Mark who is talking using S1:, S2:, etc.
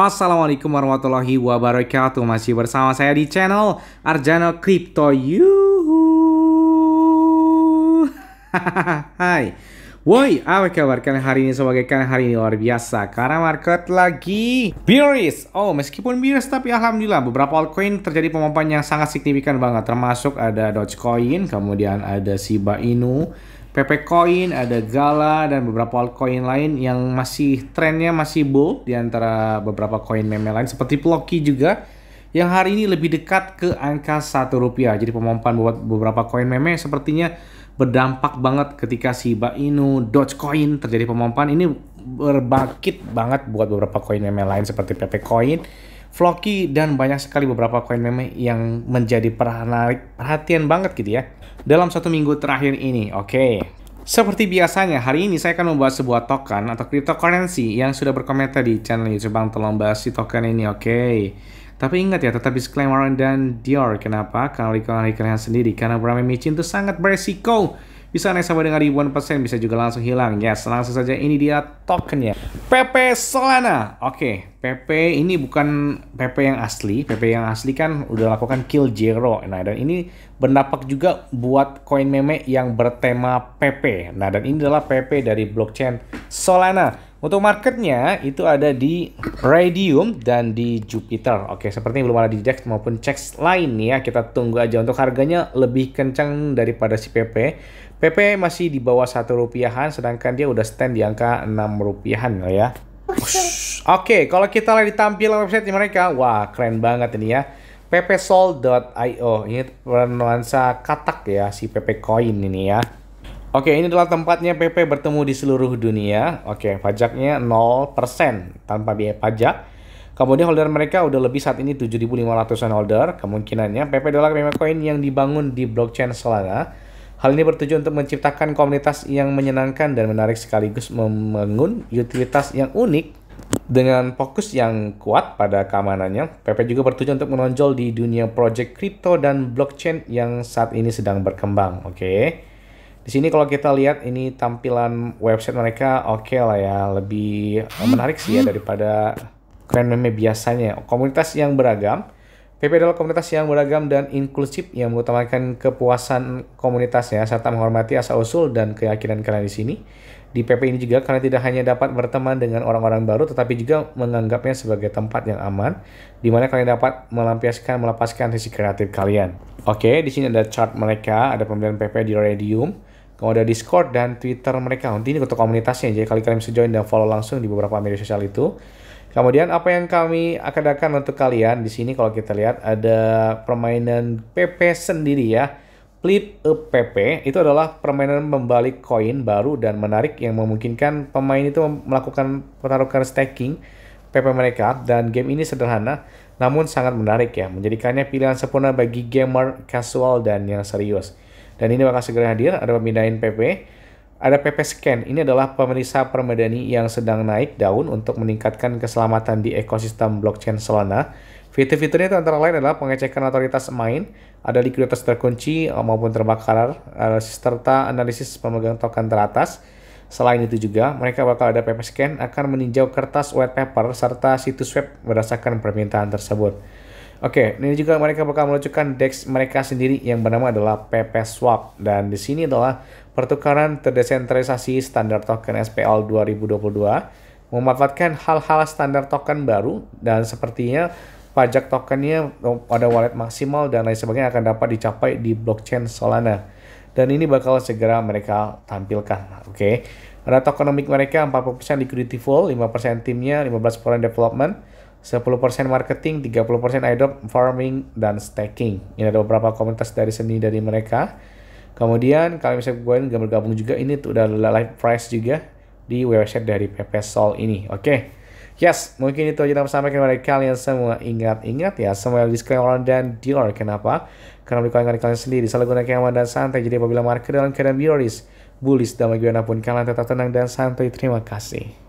S1: Assalamualaikum warahmatullahi wabarakatuh Masih bersama saya di channel Arjano Crypto Yuhu Hai Woi, apa kabar kalian hari ini? Sebagai kalian hari ini luar biasa Karena market lagi bearish Oh, meskipun bearish tapi Alhamdulillah Beberapa altcoin terjadi pemompanan yang sangat signifikan banget Termasuk ada Dogecoin Kemudian ada Shiba Inu PP Coin, ada Gala dan beberapa altcoin lain yang masih trennya masih bull di antara beberapa koin meme lain seperti Ploki juga yang hari ini lebih dekat ke angka satu rupiah. Jadi pemompaan buat beberapa koin meme sepertinya berdampak banget ketika si Shiba Inu, Dogecoin terjadi pemompaan ini berbakit banget buat beberapa koin meme lain seperti PP Coin Floki dan banyak sekali beberapa koin meme yang menjadi perhatian banget gitu ya dalam satu minggu terakhir ini. Oke. Okay. Seperti biasanya, hari ini saya akan membuat sebuah token atau cryptocurrency yang sudah berkomentar di channel YouTube Bang tolong bahas si token ini, oke. Okay. Tapi ingat ya, tetap disclaimer dan Dior. Kenapa? Karena kalian sendiri. Karena bermain micin itu sangat beresiko bisa naik sama dengan ribuan persen, bisa juga langsung hilang. Yes, langsung saja ini dia tokennya. PP Solana. Oke, okay, PP ini bukan PP yang asli. PP yang asli kan udah lakukan kill zero. Nah, dan ini berdampak juga buat koin meme yang bertema PP. Nah, dan ini adalah PP dari blockchain Solana. Untuk marketnya itu ada di Radium dan di Jupiter. Oke, seperti yang belum ada di DEX maupun CEX lain ya. Kita tunggu aja untuk harganya lebih kencang daripada si PP. PP masih di bawah satu rupiahan, sedangkan dia udah stand di angka enam rupiahan lah ya. Oke, okay, kalau kita lihat di tampilan website mereka, wah keren banget ini ya. ppsol.io ini bernuansa katak ya si PP Coin ini ya. Oke, ini adalah tempatnya PP bertemu di seluruh dunia. Oke, pajaknya 0% tanpa biaya pajak. Kemudian holder mereka udah lebih saat ini 7.500-an holder. Kemungkinannya PP adalah meme coin yang dibangun di blockchain Solana. Hal ini bertujuan untuk menciptakan komunitas yang menyenangkan dan menarik sekaligus membangun utilitas yang unik dengan fokus yang kuat pada keamanannya. PP juga bertujuan untuk menonjol di dunia project crypto dan blockchain yang saat ini sedang berkembang. Oke. Okay. Di sini kalau kita lihat ini tampilan website mereka oke okay lah ya, lebih menarik sih ya daripada keren Meme biasanya. Komunitas yang beragam, PP adalah komunitas yang beragam dan inklusif yang mengutamakan kepuasan komunitasnya serta menghormati asal-usul dan keyakinan kalian di sini. Di PP ini juga karena tidak hanya dapat berteman dengan orang-orang baru tetapi juga menganggapnya sebagai tempat yang aman di mana kalian dapat melampiaskan melepaskan sisi kreatif kalian. Oke, di sini ada chart mereka, ada pembelian PP di Radium kalau ada Discord dan Twitter mereka. Nanti ini untuk komunitasnya, jadi kalau kalian bisa join dan follow langsung di beberapa media sosial itu. Kemudian apa yang kami akan adakan untuk kalian di sini kalau kita lihat ada permainan PP sendiri ya. Flip a PP itu adalah permainan membalik koin baru dan menarik yang memungkinkan pemain itu melakukan pertaruhan staking PP mereka dan game ini sederhana namun sangat menarik ya menjadikannya pilihan sempurna bagi gamer casual dan yang serius. Dan ini bakal segera hadir, ada pemindahan PP. Ada PP Scan, ini adalah pemeriksa permedani yang sedang naik daun untuk meningkatkan keselamatan di ekosistem blockchain Solana. Fitur-fiturnya itu antara lain adalah pengecekan otoritas main, ada likuiditas terkunci eh, maupun terbakar, eh, serta analisis pemegang token teratas. Selain itu juga, mereka bakal ada PP Scan akan meninjau kertas white paper serta situs web berdasarkan permintaan tersebut. Oke, okay, ini juga mereka bakal meluncurkan DEX mereka sendiri yang bernama adalah PP Swap dan di sini adalah pertukaran terdesentralisasi standar token SPL 2022 memanfaatkan hal-hal standar token baru dan sepertinya pajak tokennya pada oh, wallet maksimal dan lain sebagainya akan dapat dicapai di blockchain Solana. Dan ini bakal segera mereka tampilkan. Oke. Okay. Ada ekonomi mereka 40% liquidity full, 5% timnya, 15% development, 10% marketing, 30% airdrop, farming, dan staking. Ini ada beberapa komunitas dari seni dari mereka. Kemudian kalian bisa gambar gabung juga ini tuh udah live price juga di website dari PP Sol ini. Oke. Okay. Yes, mungkin itu aja yang sampaikan kepada kalian semua. Ingat-ingat ya, semua disclaimer dan dealer. Kenapa? Karena kalian kalian sendiri. Selalu gunakan yang aman dan santai. Jadi apabila market dalam keadaan bearish, bullish, dan bagaimanapun kalian tetap tenang dan santai. Terima kasih.